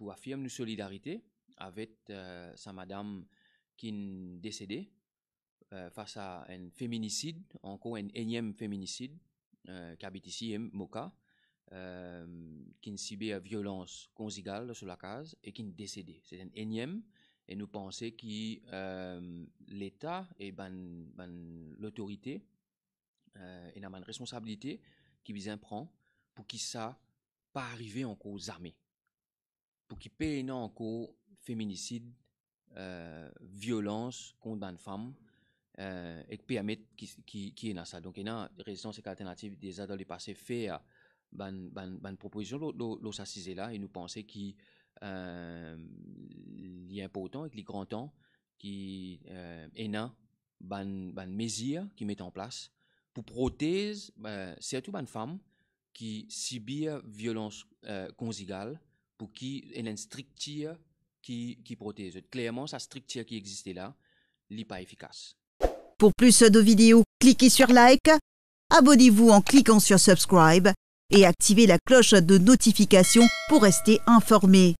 pour affirmer notre solidarité avec euh, sa madame qui est décédée face à un féminicide, encore un énième féminicide, qui euh, habite ici, Moka, qui euh, subit violence conjugale sur la case et qui est décédée. C'est un énième et nous pensons que l'État et ben, l'autorité euh, et la responsabilité qui vise prend pour que ça pas arriver en cause armée pour qui paye non encore féminicide, euh, violence contre une femme, euh, et permettre qui, qui, qui est ça. Donc, il y a une résistance c'est déjà dans passé fait à ban, ban, ban proposition, là, et nous pensons qu'il euh, est important et qu'il est grand temps qui euh, a ban, mesure qui met en place pour protéger euh, surtout les femmes qui subissent violence euh, conjugale pour qui il a une structure qui, qui protège. Clairement, sa structure qui existait là n'est pas efficace. Pour plus de vidéos, cliquez sur like, abonnez-vous en cliquant sur subscribe et activez la cloche de notification pour rester informé.